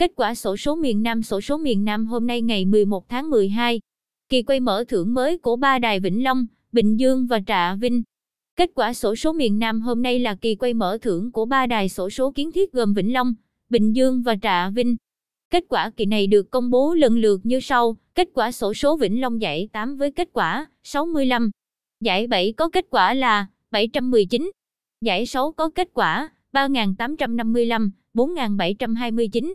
Kết quả sổ số miền Nam sổ số miền Nam hôm nay ngày 11 tháng 12. Kỳ quay mở thưởng mới của ba đài Vĩnh Long, Bình Dương và Trà Vinh. Kết quả sổ số miền Nam hôm nay là kỳ quay mở thưởng của ba đài sổ số kiến thiết gồm Vĩnh Long, Bình Dương và Trà Vinh. Kết quả kỳ này được công bố lần lượt như sau, kết quả sổ số Vĩnh Long giải 8 với kết quả 65. Giải 7 có kết quả là 719. Giải 6 có kết quả 3.855, 4.729.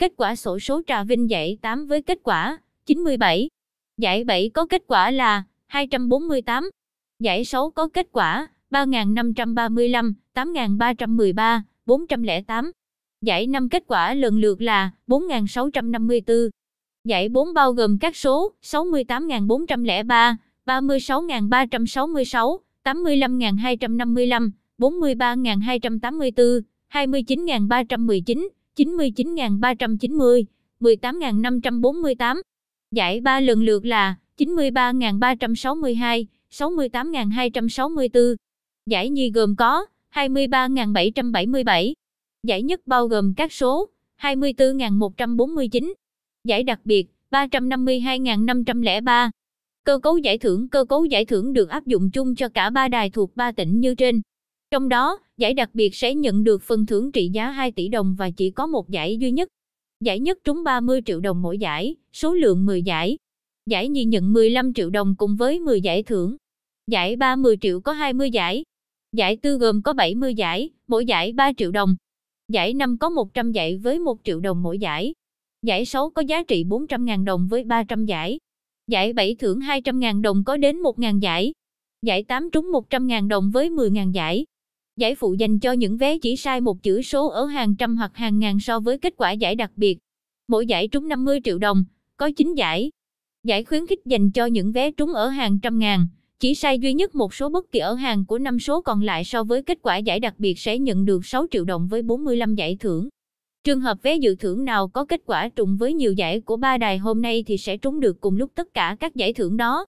Kết quả sổ số Trà Vinh giải 8 với kết quả 97. Giải 7 có kết quả là 248. Giải 6 có kết quả 3535, 8313, 408. Giải 5 kết quả lần lượt là 4654. Giải 4 bao gồm các số 68403, 36366, 85255, 43284, 29319, 99.390, 18.548. Giải ba lần lượt là 93.362, 68.264. Giải nhi gồm có 23.777. Giải nhất bao gồm các số 24.149. Giải đặc biệt 352.503. Cơ cấu giải thưởng Cơ cấu giải thưởng được áp dụng chung cho cả ba đài thuộc ba tỉnh như trên. Trong đó, giải đặc biệt sẽ nhận được phần thưởng trị giá 2 tỷ đồng và chỉ có một giải duy nhất. Giải nhất trúng 30 triệu đồng mỗi giải, số lượng 10 giải. Giải nhì nhận 15 triệu đồng cùng với 10 giải thưởng. Giải 30 triệu có 20 giải. Giải tư gồm có 70 giải, mỗi giải 3 triệu đồng. Giải năm có 100 giải với 1 triệu đồng mỗi giải. Giải 6 có giá trị 400.000 đồng với 300 giải. Giải 7 thưởng 200.000 đồng có đến 1.000 giải. Giải 8 trúng 100.000 đồng với 10.000 giải. Giải phụ dành cho những vé chỉ sai một chữ số ở hàng trăm hoặc hàng ngàn so với kết quả giải đặc biệt. Mỗi giải trúng 50 triệu đồng, có 9 giải. Giải khuyến khích dành cho những vé trúng ở hàng trăm ngàn, chỉ sai duy nhất một số bất kỳ ở hàng của năm số còn lại so với kết quả giải đặc biệt sẽ nhận được 6 triệu đồng với 45 giải thưởng. Trường hợp vé dự thưởng nào có kết quả trùng với nhiều giải của ba đài hôm nay thì sẽ trúng được cùng lúc tất cả các giải thưởng đó.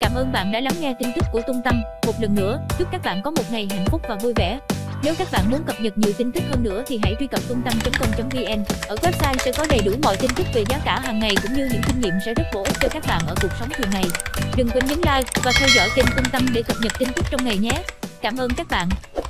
Cảm ơn bạn đã lắng nghe tin tức của Tung Tâm. Một lần nữa, chúc các bạn có một ngày hạnh phúc và vui vẻ. Nếu các bạn muốn cập nhật nhiều tin tức hơn nữa thì hãy truy cập tung tăng.com.vn. Ở website sẽ có đầy đủ mọi tin tức về giá cả hàng ngày cũng như những kinh nghiệm sẽ rất bổ ích cho các bạn ở cuộc sống thường ngày. Đừng quên nhấn like và theo dõi kênh Tung Tâm để cập nhật tin tức trong ngày nhé. Cảm ơn các bạn.